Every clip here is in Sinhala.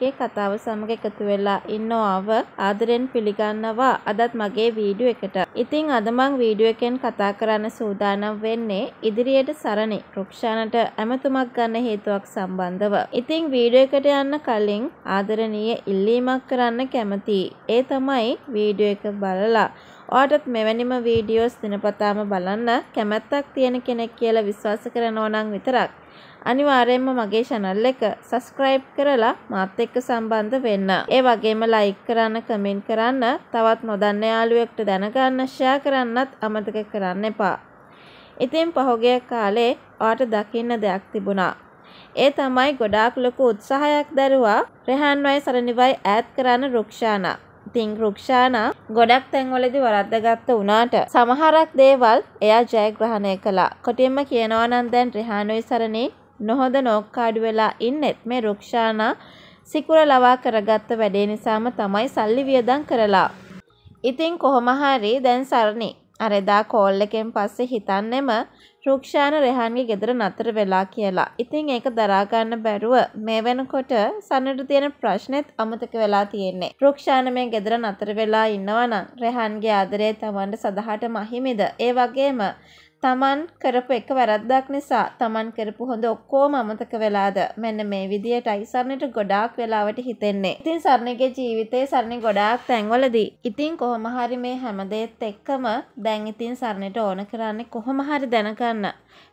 ගේ කතාව සමඟ එකතු වෙලා ඉන්න ආව ආදරෙන් පිළිගන්නවා අදත් මගේ වීඩියෝ එකට. ඉතින් අද මං වීඩියෝ එකෙන් කතා කරන්න සූදානම් වෙන්නේ ඉදිරියට සරණි රුක්ෂානට ඇමතුමක් ගන්න හේතුවක් සම්බන්ධව. ඉතින් වීඩියෝ එකට යන්න කලින් ආදරණීය ඉල්ලීමක් කරන්න කැමතියි. ඒ තමයි වීඩියෝ එක බලලා ඔයාටත් මෙවැනිම වීඩියෝස් දිනපතාම බලන්න කැමැත්තක් තියෙන කෙනෙක් කියලා විශ්වාස කරනවා නම් විතරක් අනිවාර්යයෙන්ම මගේ channel එක subscribe කරලා මාත් එක්ක සම්බන්ධ වෙන්න. ඒ වගේම like කරන්න, comment කරන්න, තවත් නොදන්න යාළුවෙක්ට දැනගන්න, share කරන්නත් අමතක කරන්න එපා. ඉතින් පහුගිය කාලේ ඔයාට දකින්න දෙයක් තිබුණා. ඒ තමයි ගොඩාක් ලොකු උත්සාහයක් දරුවා රෙහන්වයි සරණිවයි ඈත් කරන්න රුක්ෂානා. ඉතින් රුක්ෂානා ගොඩක් තැන්වලදී වරද්දගත්ත වුණාට සමහරක් දේවල් එයා ජයග්‍රහණය කළා. කොටින්ම කියනවා නම් දැන් රිහානුයි සරණේ නොහොද නෝක්කාඩු වෙලා ඉන්නෙත් මේ රුක්ෂානා සිකුර ලවා කරගත්ත වැඩේ නිසාම තමයි සල්ලි වියදම් කරලා. ඉතින් කොහොම හරි දැන් සරණේ අර එදා කෝල් එකෙන් පස්සේ හිතන්නෙම රුක්ෂාන රෙහන්ගේ ගෙදර නතර වෙලා කියලා. ඉතින් ඒක දරා ගන්න බැරුව මේ වෙනකොට සනට තියෙන ප්‍රශ්නෙත් අමතක වෙලා තියෙන්නේ. රුක්ෂාන මේ ගෙදර නතර වෙලා ඉන්නවා නම් රෙහන්ගේ ආදරය Tamanට සදහටම අහිමිද. ඒ වගේම තමන් කරපු එක වැරද්දක් නිසා තමන් කරපු හොඳ ඔක්කෝම අමතක වෙලාද මෙන්න මේ විදියට අයිසරණට ගොඩාක් වෙලාවට හිතෙන්නේ. ඉතින් සරණගේ ජීවිතේ සරණ ගොඩාක් තැන්වලදී. ඉතින් කොහොම හරි මේ හැමදේත් එක්කම දැන් ඉතින් සරණට ඕන කරන්නේ කොහොම හරි දැනගන්න.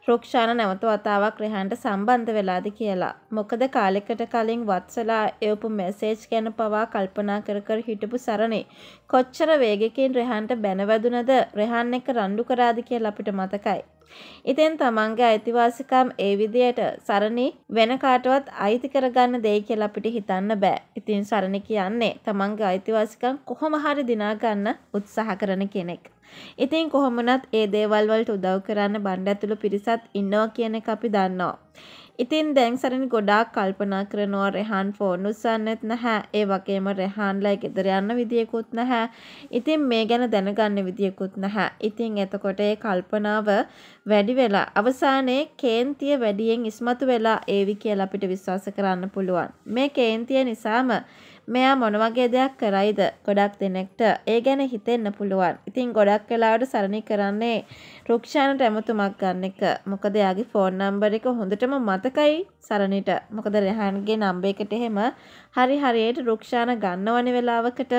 රුක්ෂාන නැවත වතාවක් රෙහන්ට සම්බන්ධ වෙලාද කියලා. මොකද කාලෙකට කලින් වත්සලා එවපු මෙසේජ් ගැන පවා කල්පනා කර කර හිටපු සරණේ කොච්චර වේගකින් රෙහන්ට බැනවැදුනද රෙහන් එක රණ්ඩු කරාද කියලා අපිට මතක සාර්ථකයි. ඉතින් තමන්ගේ අයිතිවාසිකම් ඒ විදියට සරණි වෙන කාටවත් අයිති කරගන්න දෙයි කියලා අපිට හිතන්න බෑ. ඉතින් සරණි කියන්නේ තමන්ගේ අයිතිවාසිකම් කොහොම හරි දිනා ගන්න උත්සාහ කරන කෙනෙක්. ඉතින් කොහොමනත් ඒ දේවල් වලට උදව් කරන්න බණ්ඩ ඇතුළු පිරිසත් ඉන්නවා කියන එක අපි දන්නවා. ඉතින් දැන් සරණ ගොඩාක් කල්පනා කරනවා රෙහාන් ෆෝන් උස්සන්නෙත් නැහැ. ඒ වගේම රෙහාන්ලා ගෙදර යන්න විදියකුත් නැහැ. ඉතින් මේ ගැන දැනගන්න විදියකුත් නැහැ. ඉතින් එතකොට ඒ කල්පනාව වැඩි වෙලා අවසානයේ කේන්තිය වැඩියෙන් ඉස්මතු වෙලා ඒවි කියලා අපිට විශ්වාස කරන්න පුළුවන්. මේ කේන්තිය නිසාම මෙයා මොන වගේ දෙයක් කරයිද ගොඩක් දෙනෙක්ට ඒ ගැන හිතෙන්න පුළුවන්. ඉතින් ගොඩක් වෙලාවට සරණි කරන්නේ රුක්ෂානට ඇමතුමක් ගන්න එක. මොකද එයාගේ ෆෝන් නම්බර් එක හොඳටම මතකයි සරණිට. මොකද රෙහන්ගේ නම්බර් එකට එහෙම හරි හරියට රුක්ෂාන ගන්නවනේ වෙලාවකට.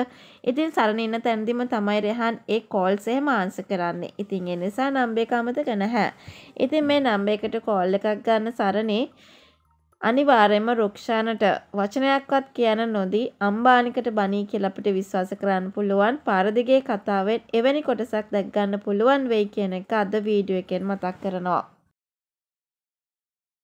ඉතින් සරණ ඉන්න තැනදීම තමයි රෙහන් ඒ කෝල්ස් එහෙම ආන්සර් කරන්නේ. ඉතින් ඒ නිසා නම්බර් එක අමතක නැහැ. ඉතින් මේ නම්බර් එකට කෝල් එකක් ගන්න සරණේ අනිවාර්යෙන්ම රුක්ෂානට වචනයක්වත් කියන නොදී අම්බානිකට බණී කියලා අපිට විශ්වාස කරන්න පුළුවන් පාරදිගේ කතාවෙන් එවැනි කොටසක් දැක්ගන්න පුළුවන් වෙයි කියන එක අද වීඩියෝ එකෙන් මතක් කරනවා.